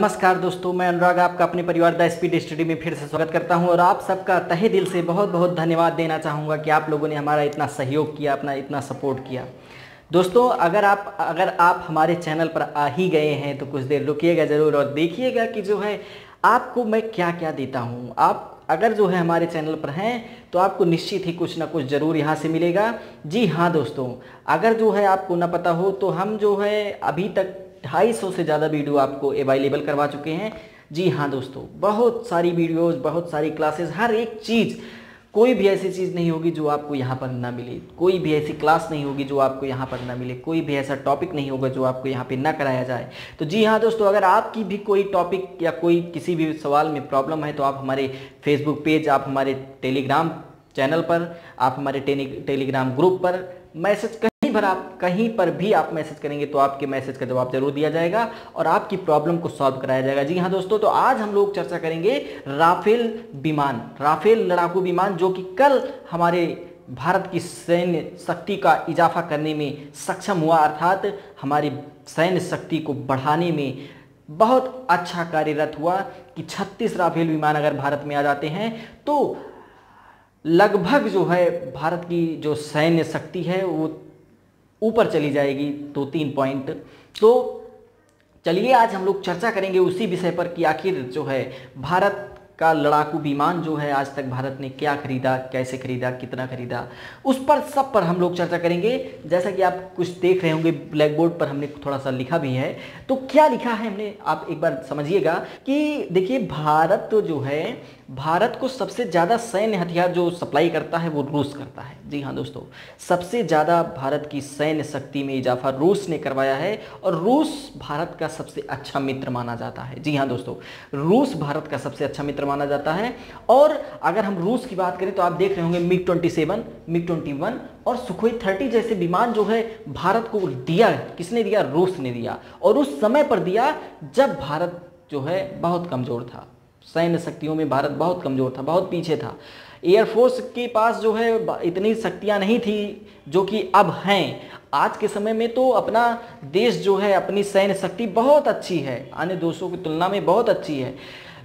नमस्कार दोस्तों मैं अनुराग आपका अपने परिवार द स्पीड स्टडी में फिर से स्वागत करता हूं और आप सबका तहे दिल से बहुत बहुत धन्यवाद देना चाहूँगा कि आप लोगों ने हमारा इतना सहयोग किया अपना इतना सपोर्ट किया दोस्तों अगर आप अगर आप हमारे चैनल पर आ ही गए हैं तो कुछ देर रुकिएगा ज़रूर और देखिएगा कि जो है आपको मैं क्या क्या देता हूँ आप अगर जो है हमारे चैनल पर हैं तो आपको निश्चित ही कुछ ना कुछ ज़रूर यहाँ से मिलेगा जी हाँ दोस्तों अगर जो है आपको ना पता हो तो हम जो है अभी तक ढाई सौ से ज़्यादा वीडियो आपको अवेलेबल करवा चुके हैं जी हाँ दोस्तों बहुत सारी वीडियोज़ बहुत सारी क्लासेस हर एक चीज़ कोई भी ऐसी चीज़ नहीं होगी जो आपको यहाँ पर ना मिले कोई भी ऐसी क्लास नहीं होगी जो आपको यहाँ पर ना मिले कोई भी ऐसा टॉपिक नहीं होगा जो आपको यहाँ पे ना कराया जाए तो जी हाँ दोस्तों अगर आपकी भी कोई टॉपिक या कोई किसी भी सवाल में प्रॉब्लम है तो आप हमारे फेसबुक पेज आप हमारे टेलीग्राम चैनल पर आप हमारे टेलीग्राम ग्रुप पर मैसेज कर कहीं पर आप कहीं पर भी आप मैसेज करेंगे तो आपके मैसेज का जवाब जरूर दिया जाएगा और आपकी प्रॉब्लम को सॉल्व कराया जाएगा जी हाँ दोस्तों तो आज हम लोग चर्चा करेंगे राफेल विमान राफेल लड़ाकू विमान जो कि कल हमारे भारत की सैन्य शक्ति का इजाफा करने में सक्षम हुआ अर्थात हमारी सैन्य शक्ति को बढ़ाने में बहुत अच्छा कार्यरत हुआ कि 36 राफेल विमान अगर भारत में आ जाते हैं तो लगभग जो है भारत की जो सैन्य शक्ति है वो ऊपर चली जाएगी दो तीन पॉइंट तो चलिए आज हम लोग चर्चा करेंगे उसी विषय पर कि आखिर जो है भारत का लड़ाकू विमान जो है आज तक भारत ने क्या खरीदा कैसे खरीदा कितना खरीदा उस पर सब पर हम लोग चर्चा करेंगे जैसा कि आप कुछ देख रहे होंगे ब्लैक बोर्ड पर हमने थोड़ा सा लिखा भी है तो क्या लिखा है हमने आप एक बार समझिएगा कि देखिए भारत तो जो है भारत को सबसे ज़्यादा सैन्य हथियार जो सप्लाई करता है वो रूस करता है जी हाँ दोस्तों सबसे ज़्यादा भारत की सैन्य शक्ति में इजाफा रूस ने करवाया है और रूस भारत का सबसे अच्छा मित्र माना जाता है जी हाँ दोस्तों रूस भारत का सबसे अच्छा मित्र माना जाता है और अगर हम रूस की बात करें तो आप देख रहे होंगे MiG twenty seven MiG twenty one और सुखोई थर्टी जैसे विमान जो है भारत को दिया किसने दिया रूस ने दिया और उस समय पर दिया जब भारत जो है बहुत कमज़ोर था सैन्य शक्तियों में भारत बहुत कमज़ोर था बहुत पीछे था एयरफोर्स के पास जो है इतनी शक्तियाँ नहीं थी जो कि अब हैं आज के समय में तो अपना देश जो है अपनी सैन्य शक्ति बहुत अच्छी है अन्य देशों की तुलना में बहुत अच्छी है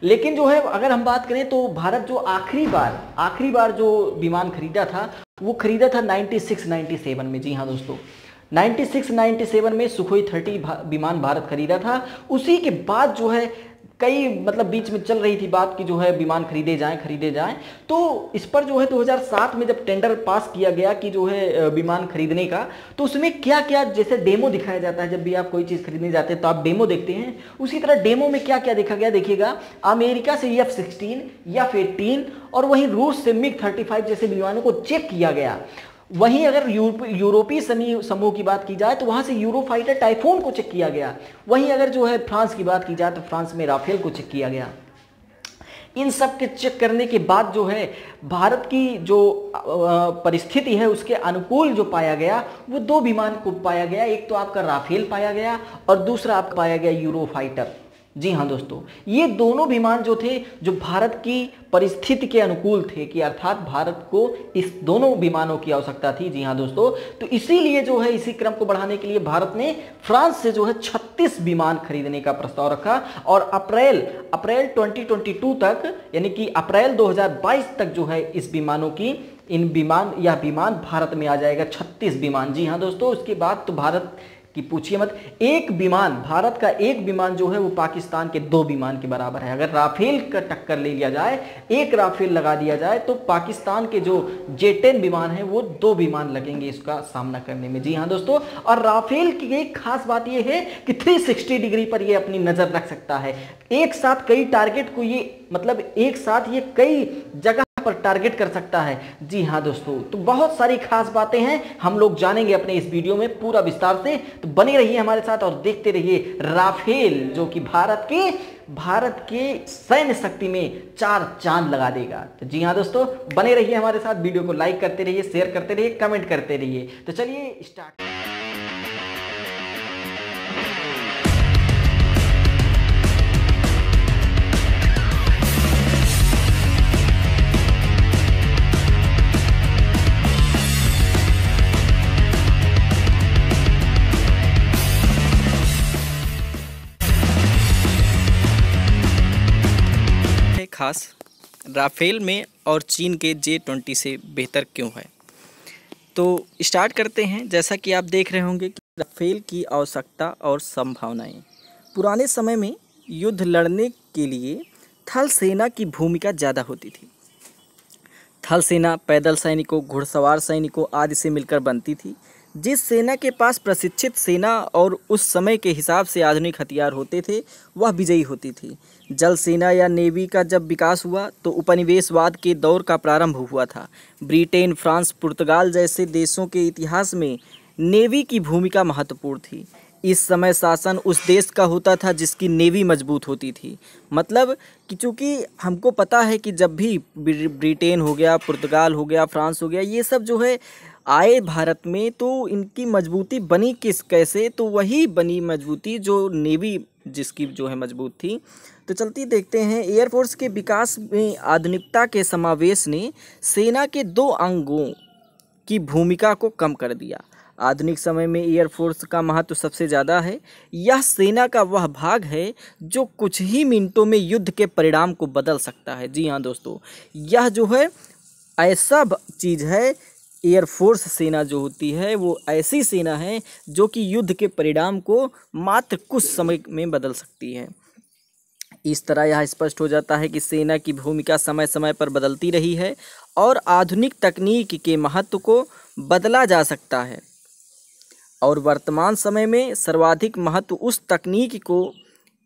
लेकिन जो है अगर हम बात करें तो भारत जो आखिरी बार आखिरी बार जो विमान खरीदा था वो खरीदा था 96 97 में जी हाँ दोस्तों 96 97 में सुखोई 30 विमान भारत खरीदा था उसी के बाद जो है कई मतलब बीच में चल रही थी बात कि जो है विमान खरीदे जाएं खरीदे जाएं तो इस पर जो है 2007 में जब टेंडर पास किया गया कि जो है विमान खरीदने का तो उसमें क्या क्या जैसे डेमो दिखाया जाता है जब भी आप कोई चीज़ खरीदने जाते हैं तो आप डेमो देखते हैं उसी तरह डेमो में क्या क्या देखा गया देखिएगा अमेरिका से एफ सिक्सटीन एफ एटीन और वहीं रूस से मिग थर्टी फाइव जैसे विमानों को चेक किया गया वहीं अगर यूरोपीय समूह की बात की जाए तो वहां से यूरोफाइटर टाइफोन को चेक किया गया वहीं अगर जो है फ्रांस की बात की जाए तो फ्रांस में राफेल को चेक किया गया इन सब के चेक करने के बाद जो है भारत की जो परिस्थिति है उसके अनुकूल जो पाया गया वो दो विमान को पाया गया एक तो आपका राफेल पाया गया और दूसरा आपका पाया गया यूरोफाइटर जी हाँ दोस्तों ये दोनों विमान जो थे जो भारत की परिस्थिति के अनुकूल थे कि अर्थात भारत को इस दोनों विमानों की आवश्यकता थी जी हाँ दोस्तों तो इसीलिए जो है इसी क्रम को बढ़ाने के लिए भारत ने फ्रांस से जो है 36 विमान खरीदने का प्रस्ताव रखा और अप्रैल अप्रैल 2022 तक यानी कि अप्रैल 2022 तक जो है इस विमानों की इन विमान या विमान भारत में आ जाएगा छत्तीस विमान जी हाँ दोस्तों उसके बाद तो भारत कि पूछिए मत एक विमान भारत का एक विमान जो है वो पाकिस्तान के दो विमान के बराबर है अगर राफेल का टक्कर ले लिया जाए एक राफेल लगा दिया जाए तो पाकिस्तान के जो जे टेन विमान है वो दो विमान लगेंगे इसका सामना करने में जी हाँ दोस्तों और राफेल की एक खास बात यह है कि 360 डिग्री पर ये अपनी नजर रख सकता है एक साथ कई टारगेट को ये मतलब एक साथ ये कई जगह पर टारगेट कर सकता है जी हाँ दोस्तों तो बहुत सारी खास बातें हैं हम लोग जानेंगे अपने इस वीडियो में पूरा विस्तार से तो बने रहिए हमारे साथ और देखते रहिए राफेल जो कि भारत के भारत के सैन्य शक्ति में चार चांद लगा देगा तो जी हाँ दोस्तों बने रहिए हमारे साथ वीडियो को लाइक करते रहिए शेयर करते रहिए कमेंट करते रहिए तो चलिए स्टार्ट राफेल में और चीन के जे ट्वेंटी से बेहतर क्यों है तो स्टार्ट करते हैं जैसा कि आप देख रहे होंगे कि राफेल की आवश्यकता और संभावनाएं पुराने समय में युद्ध लड़ने के लिए थल सेना की भूमिका ज़्यादा होती थी थल सेना पैदल सैनिकों घुड़सवार सैनिकों आदि से मिलकर बनती थी जिस सेना के पास प्रशिक्षित सेना और उस समय के हिसाब से आधुनिक हथियार होते थे वह विजयी होती थी जल सेना या नेवी का जब विकास हुआ तो उपनिवेशवाद के दौर का प्रारंभ हुआ था ब्रिटेन फ्रांस पुर्तगाल जैसे देशों के इतिहास में नेवी की भूमिका महत्वपूर्ण थी इस समय शासन उस देश का होता था जिसकी नेवी मजबूत होती थी मतलब कि चूँकि हमको पता है कि जब भी ब्रिटेन हो गया पुर्तगाल हो गया फ्रांस हो गया ये सब जो है आए भारत में तो इनकी मजबूती बनी किस कैसे तो वही बनी मजबूती जो नेवी जिसकी जो है मजबूत थी तो चलती देखते हैं एयरफोर्स के विकास में आधुनिकता के समावेश ने सेना के दो अंगों की भूमिका को कम कर दिया आधुनिक समय में एयरफोर्स का महत्व तो सबसे ज़्यादा है यह सेना का वह भाग है जो कुछ ही मिनटों में युद्ध के परिणाम को बदल सकता है जी हाँ दोस्तों यह जो है ऐसा चीज़ है एयरफोर्स सेना जो होती है वो ऐसी सेना है जो कि युद्ध के परिणाम को मात्र कुछ समय में बदल सकती है इस तरह यह स्पष्ट हो जाता है कि सेना की भूमिका समय समय पर बदलती रही है और आधुनिक तकनीक के महत्व को बदला जा सकता है और वर्तमान समय में सर्वाधिक महत्व उस तकनीक को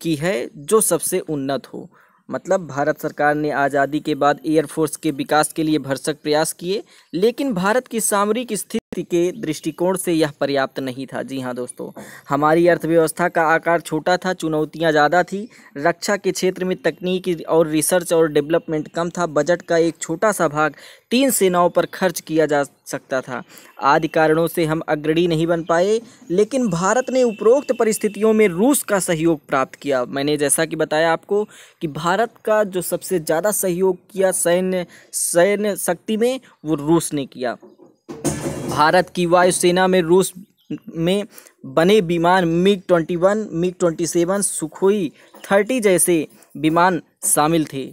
की है जो सबसे उन्नत हो मतलब भारत सरकार ने आज़ादी के बाद एयरफोर्स के विकास के लिए भरसक प्रयास किए लेकिन भारत की सामरिक स्थिति के दृष्टिकोण से यह पर्याप्त नहीं था जी हाँ दोस्तों हमारी अर्थव्यवस्था का आकार छोटा था चुनौतियां ज़्यादा थी रक्षा के क्षेत्र में तकनीक और रिसर्च और डेवलपमेंट कम था बजट का एक छोटा सा भाग तीन सेनाओं पर खर्च किया जा सकता था आदि कारणों से हम अग्रणी नहीं बन पाए लेकिन भारत ने उपरोक्त परिस्थितियों में रूस का सहयोग प्राप्त किया मैंने जैसा कि बताया आपको कि भारत का जो सबसे ज़्यादा सहयोग किया सैन्य सैन्य शक्ति में वो रूस ने किया भारत की वायुसेना में रूस में बने विमान MiG twenty one MiG twenty seven Sukhoi thirty जैसे विमान शामिल थे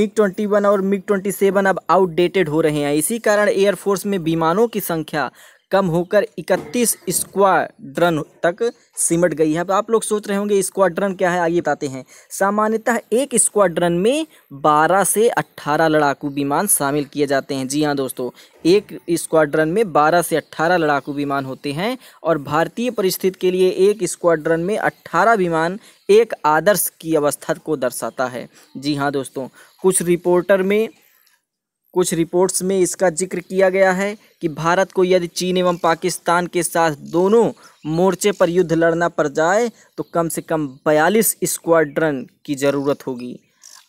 मिग ट्वेंटी वन और मिग ट्वेंटी सेवन अब आउटडेटेड हो रहे हैं इसी कारण एयरफोर्स में विमानों की संख्या कम होकर 31 स्क्वाड्रन तक सिमट गई है अब आप लोग सोच रहे होंगे स्क्वाड्रन क्या है आइए बताते हैं सामान्यतः एक स्क्वाड्रन में 12 से 18 लड़ाकू विमान शामिल किए जाते हैं जी हाँ दोस्तों एक स्क्वाड्रन में 12 से 18 लड़ाकू विमान होते हैं और भारतीय परिस्थिति के लिए एक स्क्वाड्रन में अट्ठारह विमान एक आदर्श की अवस्था को दर्शाता है जी हाँ दोस्तों कुछ रिपोर्टर में कुछ रिपोर्ट्स में इसका जिक्र किया गया है कि भारत को यदि चीन एवं पाकिस्तान के साथ दोनों मोर्चे पर युद्ध लड़ना पड़ जाए तो कम से कम बयालीस स्क्वाड्रन की ज़रूरत होगी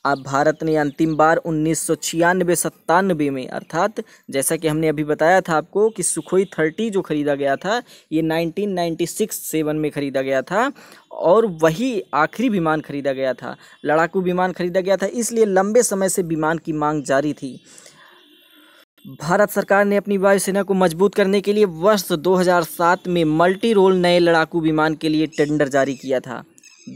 अब भारत ने अंतिम बार उन्नीस सौ छियानवे सत्तानवे में अर्थात जैसा कि हमने अभी बताया था आपको कि सुखोई थर्टी जो ख़रीदा गया था ये नाइनटीन नाइन्टी सिक्स सेवन में ख़रीदा गया था और वही आखिरी विमान ख़रीदा गया था लड़ाकू विमान ख़रीदा गया था इसलिए लंबे समय से विमान की मांग जारी थी भारत सरकार ने अपनी वायुसेना को मजबूत करने के लिए वर्ष 2007 में मल्टी रोल नए लड़ाकू विमान के लिए टेंडर जारी किया था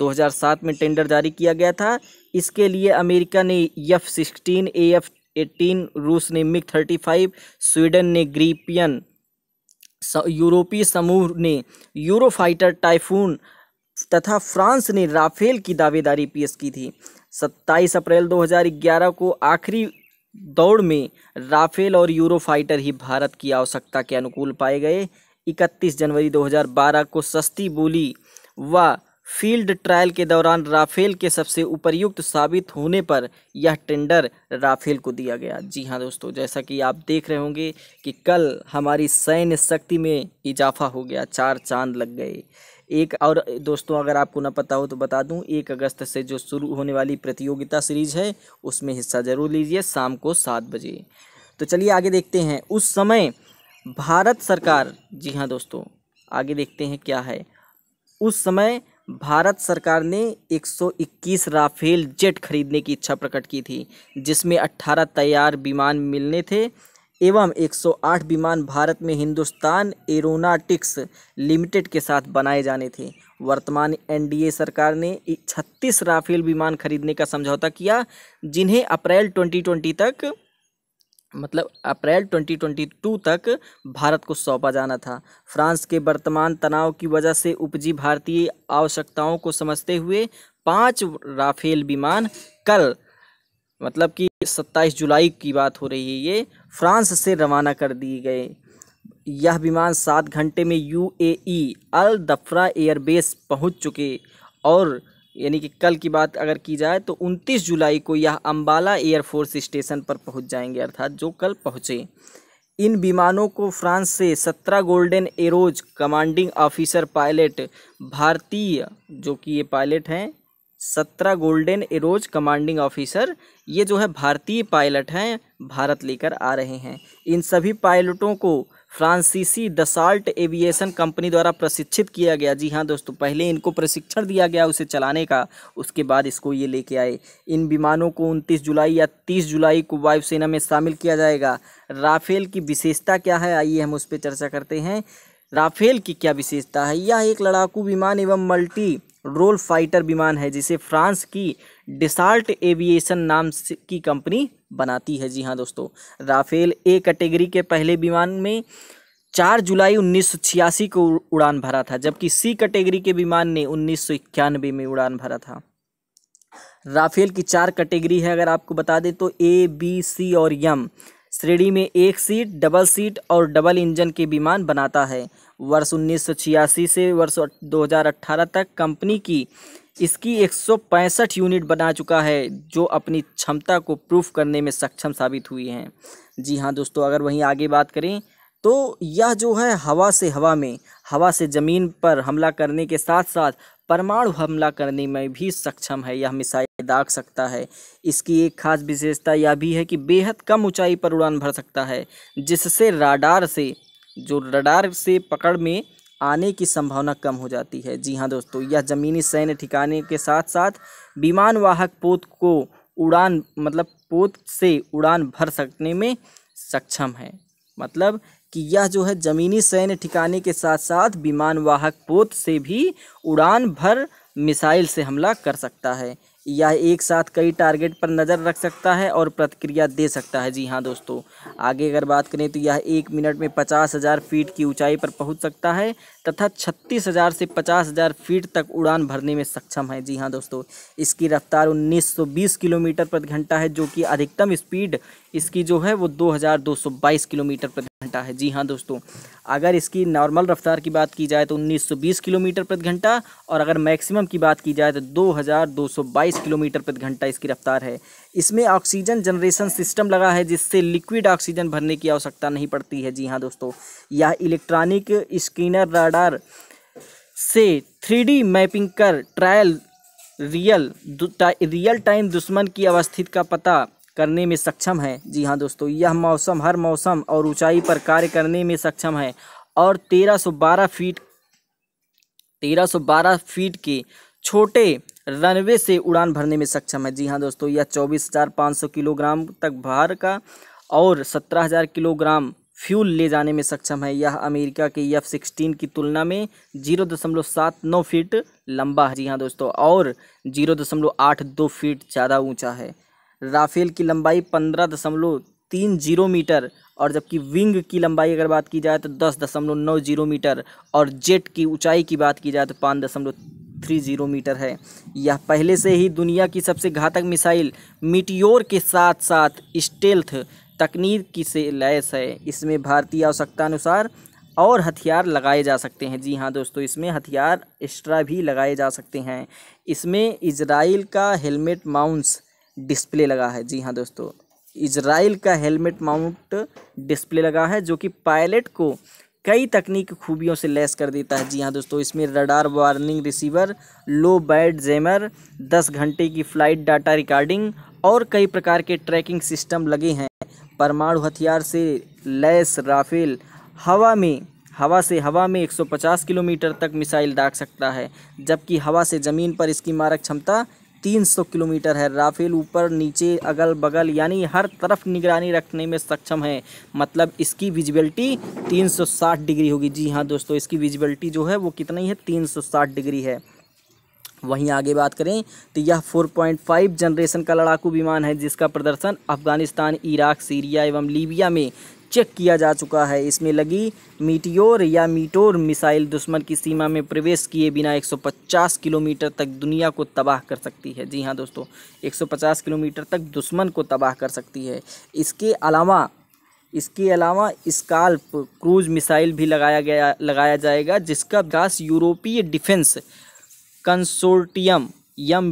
2007 में टेंडर जारी किया गया था इसके लिए अमेरिका ने F sixteen A F eighteen रूस ने मिग थर्टी फाइव स्वीडन ने ग्रीपियन यूरोपीय समूह ने यूरोफाइटर टाइफून तथा फ्रांस ने राफेल की दावेदारी पेश की थी 27 अप्रैल 2011 को आखिरी दौड़ में राफेल और यूरो फाइटर ही भारत की आवश्यकता के अनुकूल पाए गए 31 जनवरी 2012 को सस्ती बोली व फील्ड ट्रायल के दौरान राफेल के सबसे उपयुक्त साबित होने पर यह टेंडर राफेल को दिया गया जी हाँ दोस्तों जैसा कि आप देख रहे होंगे कि कल हमारी सैन्य शक्ति में इजाफा हो गया चार चांद लग गए एक और दोस्तों अगर आपको ना पता हो तो बता दूं एक अगस्त से जो शुरू होने वाली प्रतियोगिता सीरीज है उसमें हिस्सा जरूर लीजिए शाम को सात बजे तो चलिए आगे देखते हैं उस समय भारत सरकार जी हाँ दोस्तों आगे देखते हैं क्या है उस समय भारत सरकार ने 121 राफेल जेट खरीदने की इच्छा प्रकट की थी जिसमें 18 तैयार विमान मिलने थे एवं 108 विमान भारत में हिंदुस्तान एरोनाटिक्स लिमिटेड के साथ बनाए जाने थे वर्तमान एनडीए सरकार ने 36 राफेल विमान खरीदने का समझौता किया जिन्हें अप्रैल 2020 तक मतलब अप्रैल 2022 तक भारत को सौंपा जाना था फ्रांस के वर्तमान तनाव की वजह से उपजी भारतीय आवश्यकताओं को समझते हुए पांच राफेल विमान कल मतलब कि 27 जुलाई की बात हो रही है ये फ्रांस से रवाना कर दिए गए यह विमान सात घंटे में यूएई अल दफरा एयरबेस पहुंच चुके और यानी कि कल की बात अगर की जाए तो 29 जुलाई को यह अम्बाला एयरफोर्स स्टेशन पर पहुंच जाएंगे अर्थात जो कल पहुंचे इन विमानों को फ्रांस से सत्रह golden arrows commanding officer pilot भारतीय जो कि ये पायलट हैं सत्रह गोल्डन एरोज कमांडिंग ऑफिसर ये जो है भारतीय पायलट हैं भारत लेकर आ रहे हैं इन सभी पायलटों को फ्रांसीसी दसाल्ट एविएशन कंपनी द्वारा प्रशिक्षित किया गया जी हाँ दोस्तों पहले इनको प्रशिक्षण दिया गया उसे चलाने का उसके बाद इसको ये लेके आए इन विमानों को 29 जुलाई या 30 जुलाई को वायुसेना में शामिल किया जाएगा राफेल की विशेषता क्या है आइए हम उस पर चर्चा करते हैं राफेल की क्या विशेषता है यह एक लड़ाकू विमान एवं मल्टी रोल फाइटर विमान है जिसे फ्रांस की डिसाल्ट एविएशन नाम की कंपनी बनाती है जी हाँ दोस्तों राफेल ए कैटेगरी के पहले विमान में चार जुलाई उन्नीस को उड़ान भरा था जबकि सी कैटेगरी के विमान ने उन्नीस में उड़ान भरा था राफेल की चार कैटेगरी है अगर आपको बता दें तो ए बी सी और यम श्रेणी में एक सीट डबल सीट और डबल इंजन के विमान बनाता है वर्ष उन्नीस से वर्ष 2018 तक कंपनी की इसकी एक यूनिट बना चुका है जो अपनी क्षमता को प्रूफ करने में सक्षम साबित हुई हैं जी हाँ दोस्तों अगर वहीं आगे बात करें तो यह जो है हवा से हवा में हवा से ज़मीन पर हमला करने के साथ साथ परमाणु हमला करने में भी सक्षम है यह मिसाइल दाग सकता है इसकी एक खास विशेषता यह भी है कि बेहद कम ऊंचाई पर उड़ान भर सकता है जिससे राडार से जो राडार से पकड़ में आने की संभावना कम हो जाती है जी हाँ दोस्तों यह ज़मीनी सैन्य ठिकाने के साथ साथ विमान वाहक पोत को उड़ान मतलब पोत से उड़ान भर सकने में सक्षम है मतलब कि यह जो है ज़मीनी सैन्य ठिकाने के साथ साथ विमान वाहक पोत से भी उड़ान भर मिसाइल से हमला कर सकता है यह एक साथ कई टारगेट पर नज़र रख सकता है और प्रतिक्रिया दे सकता है जी हाँ दोस्तों आगे अगर बात करें तो यह एक मिनट में पचास हज़ार फीट की ऊंचाई पर पहुंच सकता है तथा छत्तीस हज़ार से पचास हज़ार फीट तक उड़ान भरने में सक्षम है जी हाँ दोस्तों इसकी रफ्तार 1920 किलोमीटर प्रति घंटा है जो कि अधिकतम स्पीड इसकी जो है वो 2222 किलोमीटर प्रति घंटा है जी हाँ दोस्तों अगर इसकी नॉर्मल रफ्तार की बात की जाए तो 1920 किलोमीटर प्रति घंटा और अगर मैक्सिमम की बात की जाए तो 2222 किलोमीटर प्रति घंटा इसकी रफ्तार है इसमें ऑक्सीजन जनरेशन सिस्टम लगा है जिससे लिक्विड ऑक्सीजन भरने की आवश्यकता नहीं पड़ती है जी हाँ दोस्तों यह इलेक्ट्रॉनिक स्क्रीनर राडा आधार से थ्री मैपिंग कर ट्रायल रियल रियल टाइम दुश्मन की अवस्थिति का पता करने में सक्षम है जी हाँ दोस्तों यह मौसम हर मौसम और ऊंचाई पर कार्य करने में सक्षम है और 1312 फीट 1312 फीट के छोटे रनवे से उड़ान भरने में सक्षम है जी हाँ दोस्तों यह 24,500 किलोग्राम तक भार का और 17,000 किलोग्राम फ्यूल ले जाने में सक्षम है यह अमेरिका के एफ सिक्सटीन की तुलना में जीरो दशमलव सात नौ फीट लंबा है जी हाँ दोस्तों और जीरो दशमलव आठ दो फीट ज़्यादा ऊंचा है राफेल की लंबाई पंद्रह दशमलव तीन जीरो मीटर और जबकि विंग की लंबाई अगर बात की जाए तो दस दशमलव नौ जीरो मीटर और जेट की ऊंचाई की बात की जाए तो पाँच दशमलव थ्री जीरो मीटर है यह पहले से ही दुनिया की सबसे घातक मिसाइल मिटियोर के साथ साथ स्टेल्थ तकनीक की से लैस है इसमें भारतीय आवश्यकता अनुसार और हथियार लगाए जा सकते हैं जी हाँ दोस्तों इसमें हथियार एक्स्ट्रा भी लगाए जा सकते हैं इसमें इजराइल का हेलमेट माउंट्स डिस्प्ले लगा है जी हाँ दोस्तों इजराइल का हेलमेट माउंट डिस्प्ले लगा है जो कि पायलट को कई तकनीक खूबियों से लैस कर देता है जी हाँ दोस्तों इसमें radar warning receiver low band jammer दस घंटे की फ़्लाइट डाटा रिकॉर्डिंग और कई प्रकार के ट्रैकिंग सिस्टम लगे हैं परमाणु हथियार से लैस राफेल हवा में हवा से हवा में 150 किलोमीटर तक मिसाइल दाग सकता है जबकि हवा से ज़मीन पर इसकी मारक क्षमता 300 किलोमीटर है राफेल ऊपर नीचे अगल बगल यानी हर तरफ निगरानी रखने में सक्षम है मतलब इसकी विजिबिलिटी 360 डिग्री होगी जी हाँ दोस्तों इसकी विजिबिलिटी जो है वो कितनी है 360 डिग्री है वहीं आगे बात करें तो यह 4.5 जनरेशन का लड़ाकू विमान है जिसका प्रदर्शन अफगानिस्तान इराक सीरिया एवं लीबिया में चेक किया जा चुका है इसमें लगी मीटियोर या मीटोर मिसाइल दुश्मन की सीमा में प्रवेश किए बिना 150 किलोमीटर तक दुनिया को तबाह कर सकती है जी हाँ दोस्तों 150 किलोमीटर तक दुश्मन को तबाह कर सकती है इसके अलावा इसके अलावा स्काल्प क्रूज मिसाइल भी लगाया गया लगाया जाएगा जिसका विकास यूरोपीय डिफेंस कंसोर्टियम एम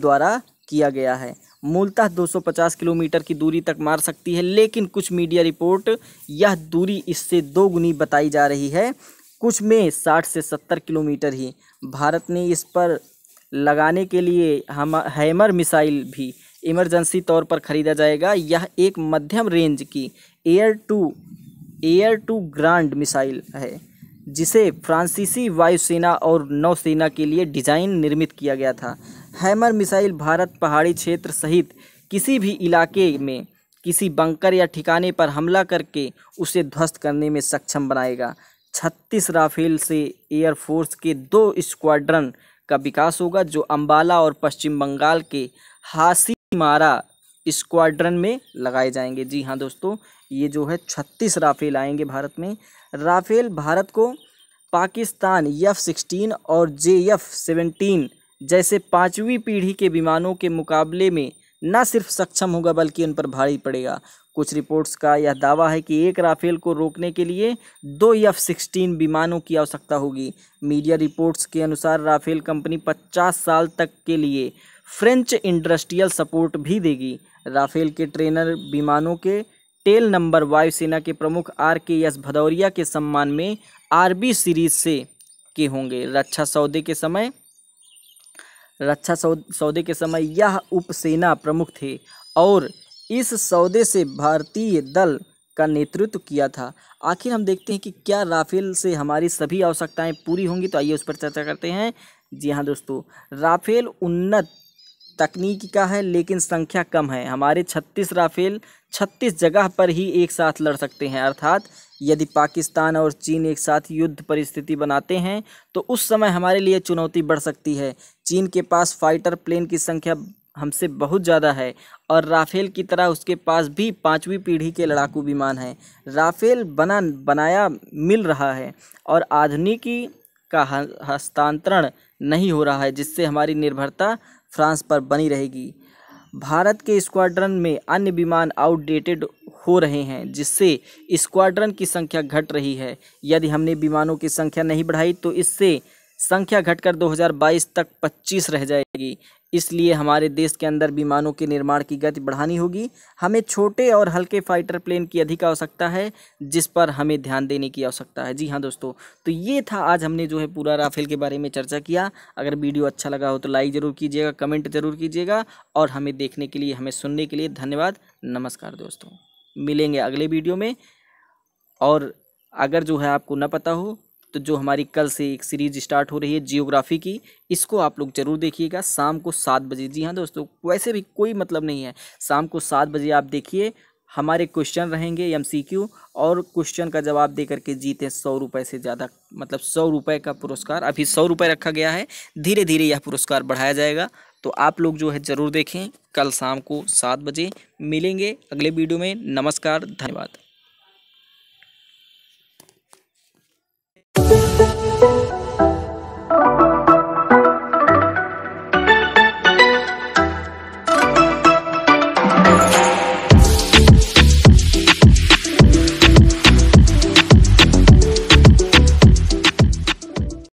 द्वारा किया गया है मूलतः 250 किलोमीटर की दूरी तक मार सकती है लेकिन कुछ मीडिया रिपोर्ट यह दूरी इससे दोगुनी बताई जा रही है कुछ में 60 से 70 किलोमीटर ही भारत ने इस पर लगाने के लिए हम हैमर मिसाइल भी इमरजेंसी तौर पर खरीदा जाएगा यह एक मध्यम रेंज की air to air to ground missile है जिसे फ्रांसीसी वायुसेना और नौसेना के लिए डिज़ाइन निर्मित किया गया था हैमर मिसाइल भारत पहाड़ी क्षेत्र सहित किसी भी इलाके में किसी बंकर या ठिकाने पर हमला करके उसे ध्वस्त करने में सक्षम बनाएगा छत्तीस राफेल से एयरफोर्स के दो स्क्वाड्रन का विकास होगा जो अंबाला और पश्चिम बंगाल के हासीमारा स्क्वाड्रन में लगाए जाएंगे जी हाँ दोस्तों ये जो है छत्तीस राफेल आएंगे भारत में राफेल भारत को पाकिस्तान यफ सिक्सटीन और जे एफ सेवेंटीन जैसे पाँचवीं पीढ़ी के विमानों के मुकाबले में न सिर्फ सक्षम होगा बल्कि उन पर भारी पड़ेगा कुछ रिपोर्ट्स का यह दावा है कि एक राफेल को रोकने के लिए दो यफ़ सिक्सटीन विमानों की आवश्यकता होगी मीडिया रिपोर्ट्स के अनुसार राफेल कंपनी 50 साल तक के लिए फ्रेंच इंडस्ट्रियल सपोर्ट भी देगी राफेल के ट्रेनर विमानों के टेल नंबर वायुसेना के प्रमुख आर के एस भदौरिया के सम्मान में आरबी सीरीज से के होंगे रक्षा सौदे के समय रक्षा सौदे के समय यह उपसेना प्रमुख थे और इस सौदे से भारतीय दल का नेतृत्व किया था आखिर हम देखते हैं कि क्या राफेल से हमारी सभी आवश्यकताएं पूरी होंगी तो आइए उस पर चर्चा करते हैं जी हाँ दोस्तों राफेल उन्नत तकनीक का है लेकिन संख्या कम है हमारे छत्तीस राफेल छत्तीस जगह पर ही एक साथ लड़ सकते हैं अर्थात यदि पाकिस्तान और चीन एक साथ युद्ध परिस्थिति बनाते हैं तो उस समय हमारे लिए चुनौती बढ़ सकती है चीन के पास फाइटर प्लेन की संख्या हमसे बहुत ज़्यादा है और राफेल की तरह उसके पास भी पाँचवीं पीढ़ी के लड़ाकू विमान हैं राफेल बना बनाया मिल रहा है और आधुनिकी का हस्तांतरण नहीं हो रहा है जिससे हमारी निर्भरता फ्रांस पर बनी रहेगी भारत के स्क्वाड्रन में अन्य विमान आउटडेटेड हो रहे हैं जिससे स्क्वाड्रन की संख्या घट रही है यदि हमने विमानों की संख्या नहीं बढ़ाई तो इससे संख्या घटकर 2022 तक 25 रह जाएगी इसलिए हमारे देश के अंदर विमानों के निर्माण की गति बढ़ानी होगी हमें छोटे और हल्के फाइटर प्लेन की अधिक आवश्यकता है जिस पर हमें ध्यान देने की आवश्यकता है जी हाँ दोस्तों तो ये था आज हमने जो है पूरा राफेल के बारे में चर्चा किया अगर वीडियो अच्छा लगा हो तो लाइक ज़रूर कीजिएगा कमेंट ज़रूर कीजिएगा और हमें देखने के लिए हमें सुनने के लिए धन्यवाद नमस्कार दोस्तों मिलेंगे अगले वीडियो में और अगर जो है आपको न पता हो तो जो हमारी कल से एक सीरीज स्टार्ट हो रही है जियोग्राफी की इसको आप लोग जरूर देखिएगा शाम को सात बजे जी हाँ दोस्तों वैसे भी कोई मतलब नहीं है शाम को सात बजे आप देखिए हमारे क्वेश्चन रहेंगे एम सी क्यू और क्वेश्चन का जवाब दे करके जीते सौ रुपये से ज़्यादा मतलब सौ रुपये का पुरस्कार अभी सौ रुपये रखा गया है धीरे धीरे यह पुरस्कार बढ़ाया जाएगा तो आप लोग जो है ज़रूर देखें कल शाम को सात बजे मिलेंगे अगले वीडियो में नमस्कार धन्यवाद